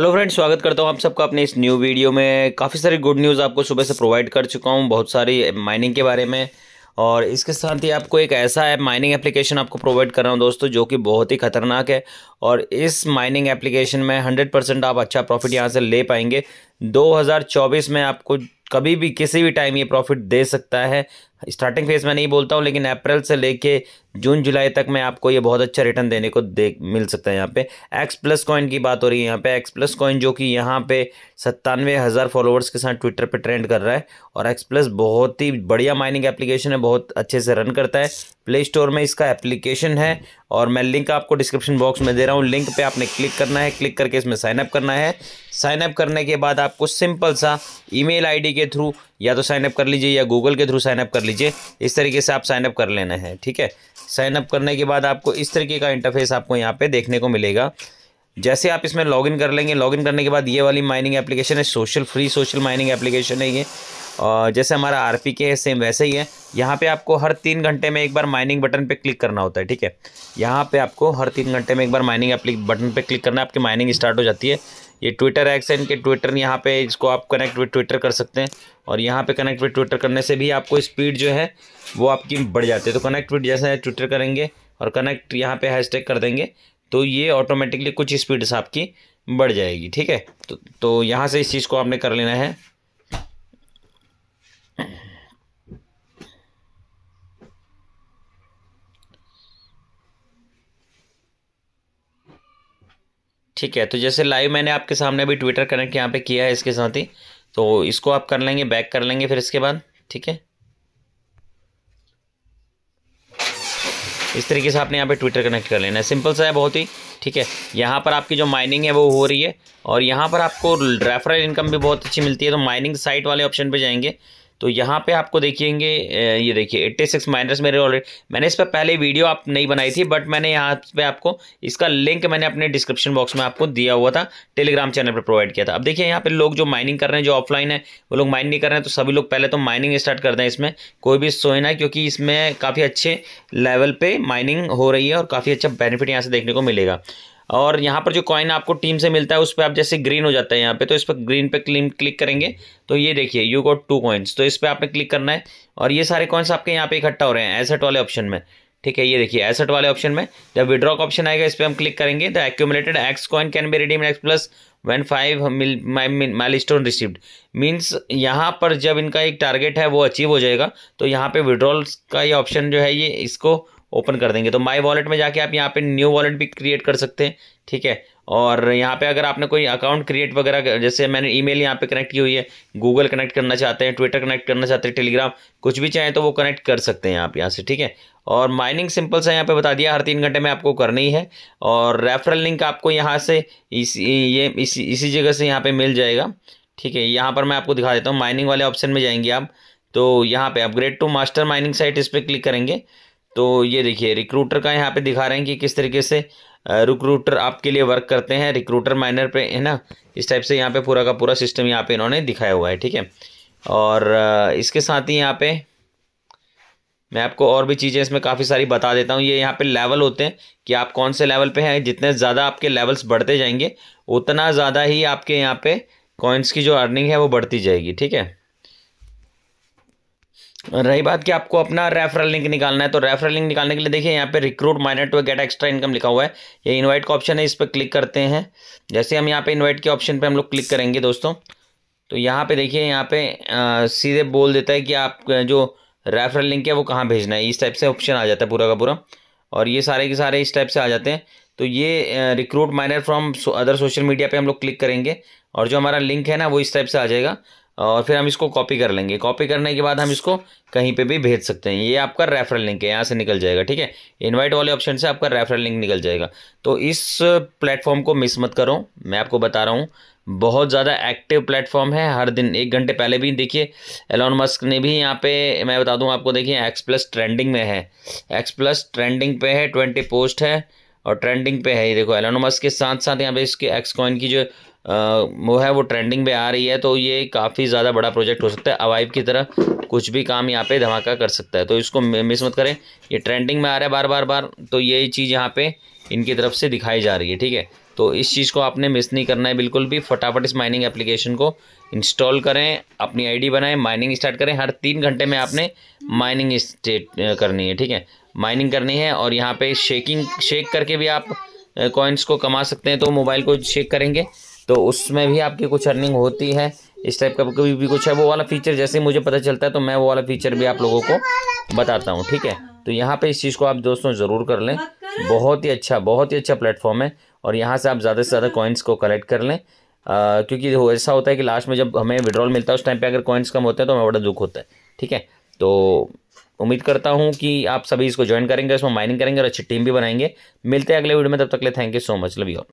hello friends स्वागत करता हूं आप सबका अपने इस न्यू वीडियो में काफ़ी सारी गुड न्यूज़ आपको सुबह से प्रोवाइड कर चुका हूं बहुत सारी माइनिंग के बारे में और इसके साथ ही आपको एक ऐसा ऐप माइनिंग एप्लीकेशन आपको प्रोवाइड कर रहा हूं दोस्तों जो कि बहुत ही खतरनाक है और इस माइनिंग एप्लीकेशन में हंड्रेड परसेंट आप अच्छा प्रॉफिट यहाँ से ले पाएंगे दो में आपको कभी भी किसी भी टाइम ये प्रॉफिट दे सकता है स्टार्टिंग फेज में नहीं बोलता हूँ लेकिन अप्रैल से लेके जून जुलाई तक में आपको ये बहुत अच्छा रिटर्न देने को देख मिल सकता है यहाँ पे एक्स प्लस कॉइन की बात हो रही है यहाँ पे एक्स प्लस कॉइन जो कि यहाँ पे सत्तानवे हज़ार फॉलोअर्स के साथ ट्विटर पे ट्रेंड कर रहा है और एक्स प्लस बहुत ही बढ़िया माइनिंग एप्लीकेशन है बहुत अच्छे से रन करता है प्ले स्टोर में इसका एप्लीकेशन है और मैं लिंक आपको डिस्क्रिप्शन बॉक्स में दे रहा हूँ लिंक पर आपने क्लिक करना है क्लिक करके इसमें साइनअप करना है साइनअप करने के बाद आपको सिंपल सा ई मेल के थ्रू या तो साइनअप कर लीजिए या गूगल के थ्रू साइनअप कर लीजिए इस तरीके से आप साइनअप कर लेना है ठीक है साइनअप करने के बाद आपको इस तरीके का इंटरफेस आपको यहाँ पे देखने को मिलेगा जैसे आप इसमें लॉगिन कर लेंगे लॉगिन करने के बाद ये वाली माइनिंग एप्लीकेशन है social free social mining application है ये और जैसे हमारा आर पी के है सेम वैसे ही है यहाँ पे आपको हर तीन घंटे में एक बार माइनिंग बटन पे क्लिक करना होता है ठीक है यहाँ पे आपको हर तीन घंटे में एक बार माइनिंग बटन पे क्लिक करना है आपकी माइनिंग स्टार्ट हो जाती है ये ट्विटर एक्स है इनके ट्विटर यहाँ पे इसको आप कनेक्ट विद ट्विटर कर सकते हैं और यहाँ पे कनेक्ट विद ट्विटर करने से भी आपको स्पीड जो है वो आपकी बढ़ जाती है तो कनेक्ट विद जैसे ट्विटर करेंगे और कनेक्ट यहाँ पे हैशटैग कर देंगे तो ये ऑटोमेटिकली कुछ स्पीड से आपकी बढ़ जाएगी ठीक है तो, तो यहाँ से इस चीज़ को आपने कर लेना है ठीक है तो जैसे लाइव मैंने आपके सामने अभी ट्विटर कनेक्ट यहाँ पे किया है इसके साथ ही तो इसको आप कर लेंगे बैक कर लेंगे फिर इसके बाद ठीक है इस तरीके से आपने यहाँ पे ट्विटर कनेक्ट कर लेना है सिंपल सा है बहुत ही ठीक है यहाँ पर आपकी जो माइनिंग है वो हो रही है और यहाँ पर आपको रेफरल इनकम भी बहुत अच्छी मिलती है तो माइनिंग साइट वाले ऑप्शन पर जाएंगे तो यहाँ पे आपको देखेंगे ये देखिए 86 सिक्स माइनस मेरे ऑलरेडी मैंने इस पर पहले वीडियो आप नहीं बनाई थी बट मैंने यहाँ पे आपको इसका लिंक मैंने अपने डिस्क्रिप्शन बॉक्स में आपको दिया हुआ था टेलीग्राम चैनल पर प्रोवाइड किया था अब देखिए यहाँ पे लोग जो माइनिंग कर रहे हैं जो ऑफलाइन है वो लोग माइन नहीं कर रहे हैं तो सभी लोग पहले तो माइनिंग स्टार्ट कर दें इसमें कोई भी सोए ना क्योंकि इसमें काफ़ी अच्छे लेवल पर माइनिंग हो रही है और काफ़ी अच्छा बेनिफिट यहाँ से देखने को मिलेगा और यहाँ पर जो कॉइन आपको टीम से मिलता है उस पर आप जैसे ग्रीन हो जाता है यहाँ पे तो इस पर ग्रीन पे क्लिन क्लिक करेंगे तो ये देखिए यू गोट टू कॉइन्स तो इस पर आपने क्लिक करना है और ये सारे कॉइन्स आपके यहाँ पे इकट्ठा हो रहे हैं एसेट वाले ऑप्शन में ठीक है ये देखिए एसेट वाले ऑप्शन में जब विड्रॉ का ऑप्शन आएगा इस पर हम क्लिक करेंगे the accumulated X coin can be redeem X plus one five milestone received means यहाँ पर जब इनका एक टारगेट है वो अचीव हो जाएगा तो यहाँ पे विड्रॉल का ये ऑप्शन जो है ये इसको ओपन कर देंगे तो माई वॉलेट में जाके आप यहाँ पे न्यू वॉलेट भी क्रिएट कर सकते हैं ठीक है और यहाँ पे अगर आपने कोई अकाउंट क्रिएट वगैरह जैसे मैंने ईमेल यहाँ पे कनेक्ट की हुई है गूगल कनेक्ट करना चाहते हैं ट्विटर कनेक्ट करना चाहते हैं टेलीग्राम कुछ भी चाहें तो वो कनेक्ट कर सकते हैं आप यहाँ से ठीक है और माइनिंग सिंपल सा यहाँ पे बता दिया हर तीन घंटे में आपको करनी है और रेफरल लिंक आपको यहाँ से इस ये इसी इसी जगह से यहाँ पर मिल जाएगा ठीक है यहाँ पर मैं आपको दिखा देता हूँ माइनिंग वाले ऑप्शन में जाएंगे आप तो यहाँ पर upgrade to master mining site इस पर क्लिक करेंगे तो ये देखिए रिक्रूटर का यहाँ पे दिखा रहे हैं कि किस तरीके से रिक्रूटर आपके लिए वर्क करते हैं रिक्रूटर माइनर पे है ना इस टाइप से यहाँ पे पूरा का पूरा सिस्टम यहाँ पे इन्होंने दिखाया हुआ है ठीक है और इसके साथ ही यहाँ पे मैं आपको और भी चीज़ें इसमें काफ़ी सारी बता देता हूँ ये यहाँ पे लेवल होते हैं कि आप कौन से लेवल पे हैं जितने ज़्यादा आपके लेवल्स बढ़ते जाएंगे उतना ज़्यादा ही आपके यहाँ पे कॉइन्स की जो अर्निंग है वो बढ़ती जाएगी ठीक है रही बात कि आपको अपना रेफरल लिंक निकालना है तो रेफरल लिंक निकालने के लिए देखिए यहाँ पे recruit my network get extra income लिखा हुआ है ये इनवाइट का ऑप्शन है इस पर क्लिक करते हैं जैसे हम यहाँ पे इनवाइट के ऑप्शन पे हम लोग क्लिक करेंगे दोस्तों तो यहाँ पे देखिए यहाँ पे आ, सीधे बोल देता है कि आप जो रेफरल लिंक है वो कहाँ भेजना है इस टाइप से ऑप्शन आ जाता है पूरा का पूरा और ये सारे के सारे इस टाइप से आ जाते हैं तो ये recruit miner from other social media पे हम लोग क्लिक करेंगे और जो हमारा लिंक है ना वो इस टाइप से आ जाएगा और फिर हम इसको कॉपी कर लेंगे कॉपी करने के बाद हम इसको कहीं पे भी भेज सकते हैं ये आपका रेफरल लिंक है यहाँ से निकल जाएगा ठीक है इनवाइट वाले ऑप्शन से आपका रेफरल लिंक निकल जाएगा तो इस प्लेटफॉर्म को मिस मत करो मैं आपको बता रहा हूँ बहुत ज़्यादा एक्टिव प्लेटफॉर्म है हर दिन एक घंटे पहले भी देखिए एलोन मस्क ने भी यहाँ पे मैं बता दूँ आपको देखिए एक्स प्लस ट्रेंडिंग में है एक्स प्लस ट्रेंडिंग पे है ट्वेंटी पोस्ट है और ट्रेंडिंग पे है ये देखो एलोन मस्क के साथ साथ यहाँ पे इसके एक्स कॉइन की जो वो है वो ट्रेंडिंग पे आ रही है तो ये काफ़ी ज़्यादा बड़ा प्रोजेक्ट हो सकता है अवाइब की तरह कुछ भी काम यहाँ पे धमाका कर सकता है तो इसको मिस मत करें ये ट्रेंडिंग में आ रहा है बार बार बार तो ये चीज़ यहाँ पे इनकी तरफ से दिखाई जा रही है ठीक है तो इस चीज़ को आपने मिस नहीं करना है बिल्कुल भी फटाफट इस माइनिंग एप्लीकेशन को इंस्टॉल करें अपनी आईडी बनाएं माइनिंग स्टार्ट करें हर तीन घंटे में आपने माइनिंग स्टेट करनी है ठीक है माइनिंग करनी है और यहाँ पे शेकिंग शेक करके भी आप कॉइन्स को कमा सकते हैं तो मोबाइल को शेक करेंगे तो उसमें भी आपकी कुछ अर्निंग होती है इस टाइप का कभी भी कुछ है वो वाला फीचर जैसे ही मुझे पता चलता है तो मैं वो वाला फीचर भी आप लोगों को बताता हूँ ठीक है तो यहाँ पे इस चीज़ को आप दोस्तों ज़रूर कर लें बहुत ही अच्छा बहुत ही अच्छा प्लेटफॉर्म है और यहाँ से आप ज़्यादा से ज़्यादा कॉइन्स को कलेक्ट कर लें आ, क्योंकि ऐसा होता है कि लास्ट में जब हमें विड्रॉल मिलता है उस टाइम पर अगर कॉइन्स कम होते हैं तो हमें बड़ा दुख होता है ठीक है तो उम्मीद करता हूँ कि आप सभी इसको ज्वाइन करेंगे इसमें माइनिंग करेंगे और अच्छी टीम भी बनाएंगे मिलते हैं अगले वीडियो में तब तक ले thank you so much love you